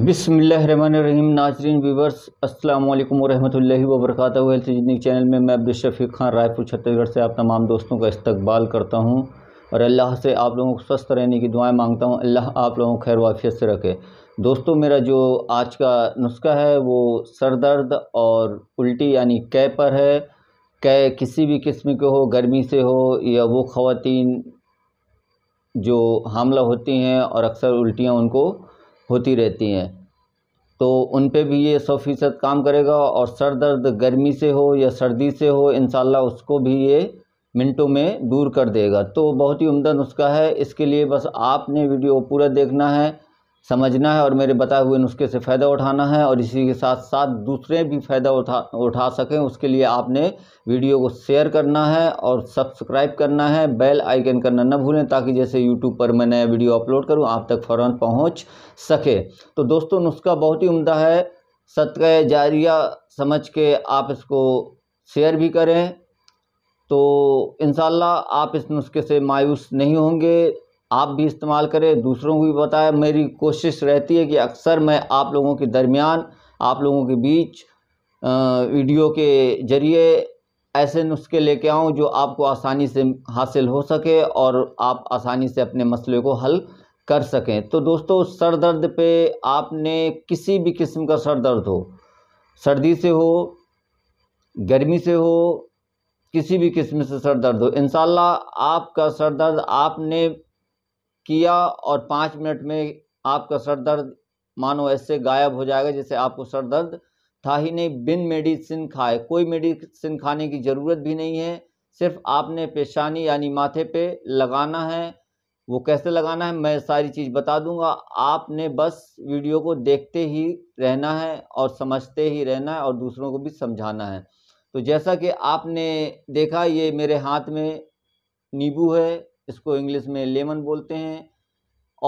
बिसमीम नाजरीन वीवर्स अल्लाम वालेकुम वरहमतुल्लाहि हेल्थ जिंदगी चैनल में मैं अब्दुल शफ़ी खान रायपुर छत्तीसगढ़ से आप तमाम दोस्तों का इस्तकबाल करता हूँ और अल्लाह से आप लोगों को स्वस्थ रहने की दुआएं मांगता हूँ अल्लाह आप लोगों को खैर वाफियत से रखे दोस्तों मेरा जो आज का नुस्खा है वो सर दर्द और उल्टी यानी कै पर है कै किसी भी किस्म के हो गर्मी से हो या वो ख़वान जो हमला होती हैं और अक्सर उल्टियाँ उनको होती रहती हैं तो उन पे भी ये सौ फ़ीसद काम करेगा और सर दर्द गर्मी से हो या सर्दी से हो इन उसको भी ये मिनटों में दूर कर देगा तो बहुत ही उम्दा नुस्खा है इसके लिए बस आपने वीडियो पूरा देखना है समझना है और मेरे बताए हुए नुस्खे से फ़ायदा उठाना है और इसी के साथ साथ दूसरे भी फ़ायदा उठा उठा सकें उसके लिए आपने वीडियो को शेयर करना है और सब्सक्राइब करना है बेल आइकन करना न भूलें ताकि जैसे यूट्यूब पर मैं नया वीडियो अपलोड करूं आप तक फ़ौरन पहुंच सके तो दोस्तों नुस्खा बहुत ही उमदा है सदक जारिया समझ के आप इसको शेयर भी करें तो इन आप इस नुस्खे से मायूस नहीं होंगे आप भी इस्तेमाल करें दूसरों को भी बताएं मेरी कोशिश रहती है कि अक्सर मैं आप लोगों के दरमियान आप लोगों के बीच वीडियो के ज़रिए ऐसे नुस्खे लेके आऊँ जो आपको आसानी से हासिल हो सके और आप आसानी से अपने मसले को हल कर सकें तो दोस्तों सर दर्द पे आपने किसी भी किस्म का सर दर्द हो सर्दी से हो गर्मी से हो किसी भी किस्म से सर दर्द हो इन आपका सर दर्द आपने किया और पाँच मिनट में आपका सर दर्द मानो ऐसे गायब हो जाएगा जैसे आपको सर दर्द था ही नहीं बिन मेडिसिन खाए कोई मेडिसिन खाने की ज़रूरत भी नहीं है सिर्फ आपने पेशानी यानी माथे पे लगाना है वो कैसे लगाना है मैं सारी चीज़ बता दूंगा आपने बस वीडियो को देखते ही रहना है और समझते ही रहना है और दूसरों को भी समझाना है तो जैसा कि आपने देखा ये मेरे हाथ में नींबू है इसको इंग्लिश में लेमन बोलते हैं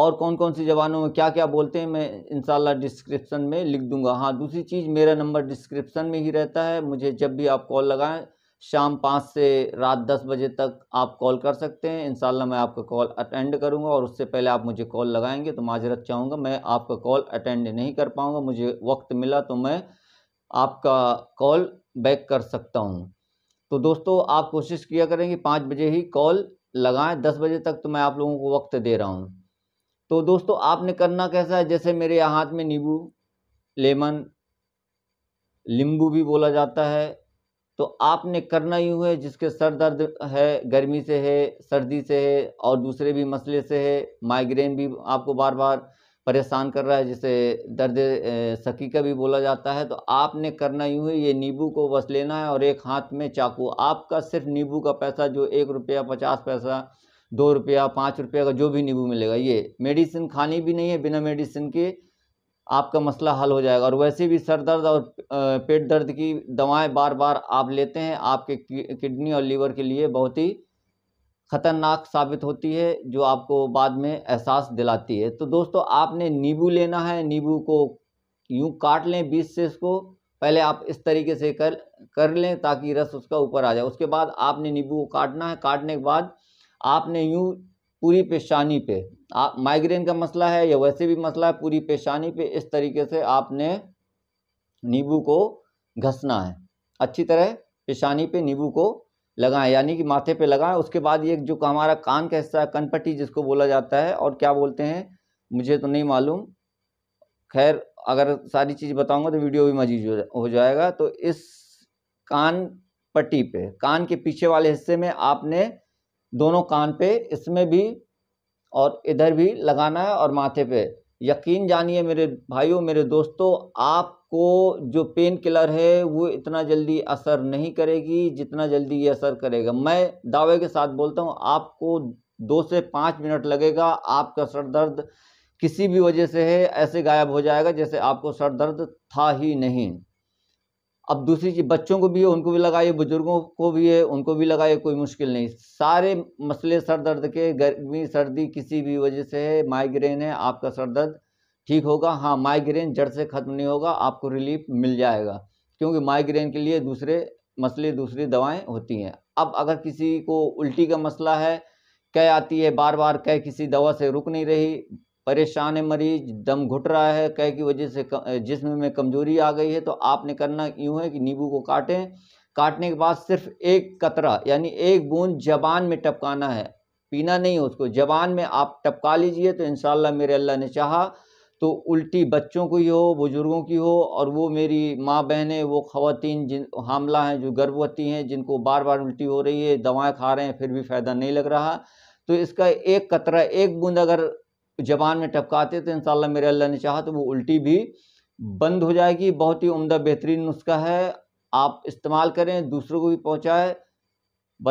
और कौन कौन सी जबानों में क्या क्या बोलते हैं मैं इन डिस्क्रिप्सन में लिख दूंगा हाँ दूसरी चीज़ मेरा नंबर डिस्क्रिप्सन में ही रहता है मुझे जब भी आप कॉल लगाएं शाम पाँच से रात दस बजे तक आप कॉल कर सकते हैं इन मैं आपका कॉल अटेंड करूँगा और उससे पहले आप मुझे कॉल लगाएंगे तो माजरत चाहूँगा मैं आपका कॉल अटेंड नहीं कर पाऊँगा मुझे वक्त मिला तो मैं आपका कॉल बैक कर सकता हूँ तो दोस्तों आप कोशिश किया करेंगे पाँच बजे ही कॉल लगाएं दस बजे तक तो मैं आप लोगों को वक्त दे रहा हूँ तो दोस्तों आपने करना कैसा है जैसे मेरे हाथ में नींबू लेमन लींबू भी बोला जाता है तो आपने करना ही है जिसके सर दर्द है गर्मी से है सर्दी से है और दूसरे भी मसले से है माइग्रेन भी आपको बार बार परेशान कर रहा है जिसे दर्द सकी का भी बोला जाता है तो आपने करना यूँ है ये नींबू को बस लेना है और एक हाथ में चाकू आपका सिर्फ नींबू का पैसा जो एक रुपया पचास पैसा दो रुपया पाँच रुपया का जो भी नींबू मिलेगा ये मेडिसिन खानी भी नहीं है बिना मेडिसिन के आपका मसला हल हो जाएगा और वैसे भी सर दर्द और पेट दर्द की दवाएँ बार बार आप लेते हैं आपके किडनी और लीवर के लिए बहुत ही ख़तरनाक साबित होती है जो आपको बाद में एहसास दिलाती है तो दोस्तों आपने नींबू लेना है नींबू को यूँ काट लें बीज से इसको पहले आप इस तरीके से कर कर लें ताकि रस उसका ऊपर आ जाए उसके बाद आपने नींबू को काटना है काटने के बाद आपने यूँ पूरी पेशानी पे आप माइग्रेन का मसला है या वैसे भी मसला है पूरी पेशानी पे इस तरीके से आपने नींबू को घसना है अच्छी तरह पेशानी पे नींबू को लगाएं यानी कि माथे पे लगाएं उसके बाद ये जो हमारा कान का हिस्सा है कनपट्टी जिसको बोला जाता है और क्या बोलते हैं मुझे तो नहीं मालूम खैर अगर सारी चीज़ बताऊंगा तो वीडियो भी मजीद हो जाएगा तो इस कान पट्टी पे कान के पीछे वाले हिस्से में आपने दोनों कान पे इसमें भी और इधर भी लगाना है और माथे पे यकीन जानिए मेरे भाइयों मेरे दोस्तों आप को जो पेन किलर है वो इतना जल्दी असर नहीं करेगी जितना जल्दी ये असर करेगा मैं दावे के साथ बोलता हूँ आपको दो से पाँच मिनट लगेगा आपका सर दर्द किसी भी वजह से है ऐसे गायब हो जाएगा जैसे आपको सर दर्द था ही नहीं अब दूसरी चीज़ बच्चों को भी है उनको भी लगाइए बुज़ुर्गों को भी है उनको भी लगाइए कोई मुश्किल नहीं सारे मसले सर दर्द के गर्मी सर्दी किसी भी वजह से है माइग्रेन है आपका सर दर्द ठीक होगा हाँ माइग्रेन जड़ से ख़त्म नहीं होगा आपको रिलीफ मिल जाएगा क्योंकि माइग्रेन के लिए दूसरे मसले दूसरी दवाएं होती हैं अब अगर किसी को उल्टी का मसला है कह आती है बार बार कह किसी दवा से रुक नहीं रही परेशान है मरीज दम घुट रहा है कह की वजह से जिसम में कमजोरी आ गई है तो आपने करना यूँ है कि नींबू को काटें काटने के बाद सिर्फ एक कतरा यानी एक बूंद जबान में टपकाना है पीना नहीं है उसको जबान में आप टपका लीजिए तो इन मेरे अल्लाह ने चाहा तो उल्टी बच्चों की हो बुज़ुर्गों की हो और वो मेरी माँ बहनें वो ख़वातीन जिन हामला हैं जो गर्भवती हैं जिनको बार बार उल्टी हो रही है दवाएं खा रहे हैं फिर भी फ़ायदा नहीं लग रहा तो इसका एक कतरा एक बूंद अगर जबान में टपकाते तो इन मेरे अल्लाह ने चाहा तो वो उल्टी भी बंद हो जाएगी बहुत ही उमदा बेहतरीन नुस्खा है आप इस्तेमाल करें दूसरों को भी पहुँचाएँ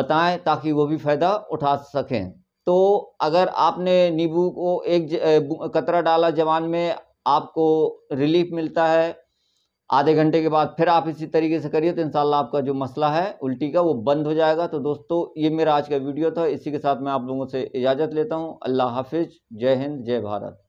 बताएँ ताकि वो भी फ़ायदा उठा सकें तो अगर आपने नींबू को एक कतरा डाला जवान में आपको रिलीफ मिलता है आधे घंटे के बाद फिर आप इसी तरीके से करिए तो इन आपका जो मसला है उल्टी का वो बंद हो जाएगा तो दोस्तों ये मेरा आज का वीडियो था इसी के साथ मैं आप लोगों से इजाज़त लेता हूँ अल्लाह हाफिज़ जय हिंद जय भारत